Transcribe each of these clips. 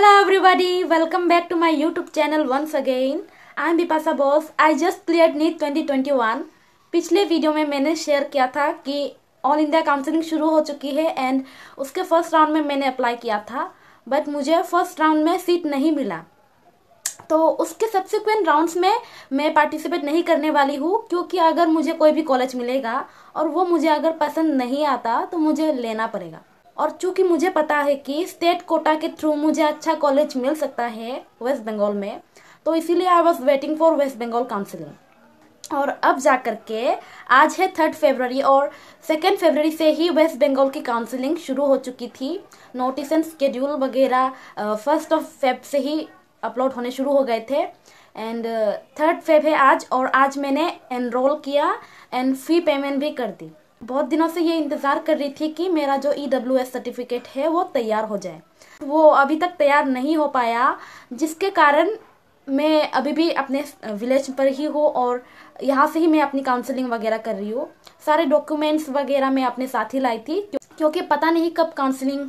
Hello everybody, welcome back to my YouTube channel once again. I Bipasa Boss. I just cleared NEET 2021. पिछले video में मैंने share किया था कि all India counselling शुरू हो चुकी है एंड उसके फर्स्ट राउंड में मैंने अप्लाई किया था बट मुझे फर्स्ट राउंड में सीट नहीं मिला तो उसके सब्सिक्वेंट राउंड्स में मैं पार्टिसिपेट नहीं करने वाली हूँ क्योंकि अगर मुझे कोई भी कॉलेज मिलेगा और वो मुझे अगर पसंद नहीं आता तो मुझे लेना पड़ेगा और चूंकि मुझे पता है कि स्टेट कोटा के थ्रू मुझे अच्छा कॉलेज मिल सकता है वेस्ट बंगाल में तो इसीलिए I was waiting for West Bengal counselling और अब जा कर के आज है थर्ड फेबररी और सेकेंड फेबररी से ही वेस्ट बंगाल की काउंसिलिंग शुरू हो चुकी थी नोटिस एंड स्केड्यूल वगैरह फर्स्ट ऑफ फेब से ही अपलोड होने शुरू हो गए थे एंड थर्ड फेब है आज और आज मैंने एनरोल किया एंड फी पेमेंट भी कर दी बहुत दिनों से ये इंतज़ार कर रही थी कि मेरा जो ई डब्ल्यू एस सर्टिफिकेट है वो तैयार हो जाए वो अभी तक तैयार नहीं हो पाया जिसके कारण मैं अभी भी अपने विलेज पर ही हूँ और यहाँ से ही मैं अपनी काउंसलिंग वगैरह कर रही हूँ सारे डॉक्यूमेंट्स वगैरह मैं अपने साथ ही लाई थी क्योंकि पता नहीं कब काउंसलिंग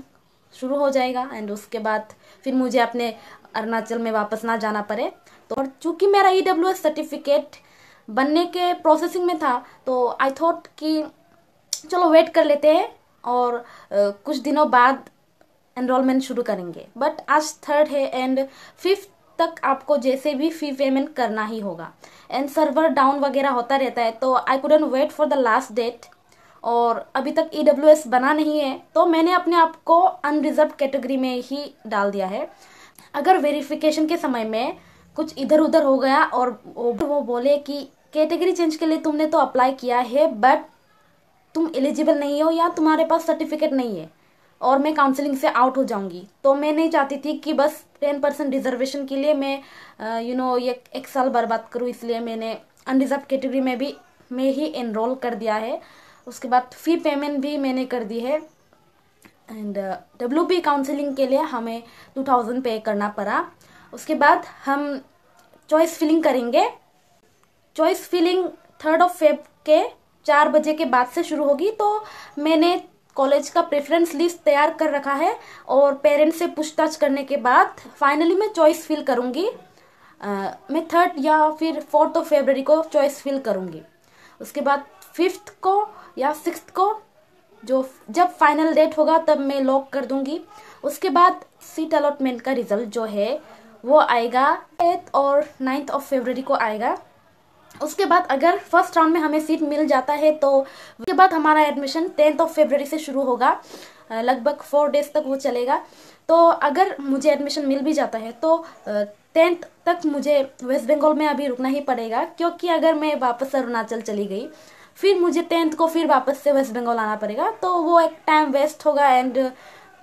शुरू हो जाएगा एंड उसके बाद फिर मुझे अपने अरुणाचल में वापस ना जाना पड़े तो और चूँकि मेरा ई e सर्टिफिकेट बनने के प्रोसेसिंग में था तो आई थॉट कि चलो वेट कर लेते हैं और कुछ दिनों बाद एनरोलमेंट शुरू करेंगे बट आज थर्ड है एंड फिफ्थ तक आपको जैसे भी फी पेमेंट करना ही होगा एंड सर्वर डाउन वगैरह होता रहता है तो I couldn't wait for the last date और अभी तक ई e बना नहीं है तो मैंने अपने आप को अनरिजर्व कैटेगरी में ही डाल दिया है अगर वेरिफिकेशन के समय में कुछ इधर उधर हो गया और वो बोले कि कैटेगरी चेंज के लिए तुमने तो अप्लाई किया है बट तुम एलिजिबल नहीं हो या तुम्हारे पास सर्टिफिकेट नहीं है और मैं काउंसलिंग से आउट हो जाऊंगी तो मैं नहीं चाहती थी कि बस टेन परसेंट रिजर्वेशन के लिए मैं यू नो ये एक साल बर्बाद करूँ इसलिए मैंने अनरिजर्व कैटेगरी में भी मैं ही इनरोल कर दिया है उसके बाद फ़ी पेमेंट भी मैंने कर दी है एंड डब्ल्यू पी काउंसलिंग के लिए हमें टू थाउजेंड पे करना पड़ा उसके बाद हम चॉइस फिलिंग करेंगे choice filling third of Feb के चार बजे के बाद से शुरू होगी तो मैंने कॉलेज का प्रेफरेंस लिस्ट तैयार कर रखा है और पेरेंट्स से पूछताछ करने के बाद फाइनली मैं चॉइस फिल करूँगी मैं थर्ड या फिर फोर्थ ऑफ फेबररी को चॉइस फिल करूँगी उसके बाद फिफ्थ को या सिक्स को जो जब फाइनल डेट होगा तब मैं लॉक कर दूंगी उसके बाद सीट अलॉटमेंट का रिजल्ट जो है वो आएगा एट और नाइन्थ ऑफ फेबररी को आएगा उसके बाद अगर फर्स्ट राउंड में हमें सीट मिल जाता है तो उसके बाद हमारा एडमिशन टेंथ ऑफ फेबररी से शुरू होगा लगभग फोर डेज तक वो चलेगा तो अगर मुझे एडमिशन मिल भी जाता है तो टेंथ तक मुझे वेस्ट बंगाल में अभी रुकना ही पड़ेगा क्योंकि अगर मैं वापस अरुणाचल चली गई फिर मुझे टेंथ को फिर वापस से वेस्ट बंगाल आना पड़ेगा तो वो एक टाइम वेस्ट होगा एंड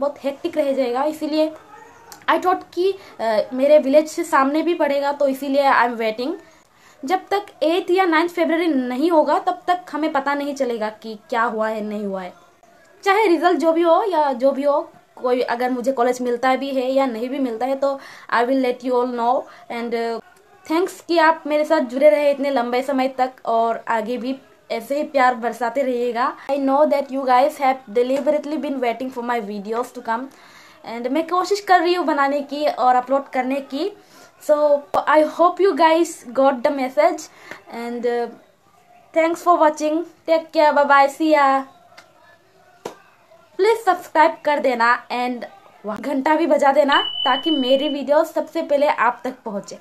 बहुत हेक्टिक रह जाएगा इसीलिए आई थॉट कि मेरे विलेज से सामने भी पड़ेगा तो इसीलिए आई एम वेटिंग जब तक एट्थ या नाइन्थ फेबररी नहीं होगा तब तक हमें पता नहीं चलेगा कि क्या हुआ है नहीं हुआ है चाहे रिजल्ट जो भी हो या जो भी हो कोई अगर मुझे कॉलेज मिलता भी है या नहीं भी मिलता है तो I will let you all know and thanks कि आप मेरे साथ जुड़े रहे इतने लंबे समय तक और आगे भी ऐसे ही प्यार बरसाते रहिएगा I know that you guys have deliberately been waiting for my videos to come and मैं कोशिश कर रही हूँ बनाने की और अपलोड करने की so i hope you guys got the message and uh, thanks for watching take care bye bye see ya please subscribe कर देना एंड घंटा भी बजा देना ताकि मेरी वीडियो सबसे पहले आप तक पहुँचे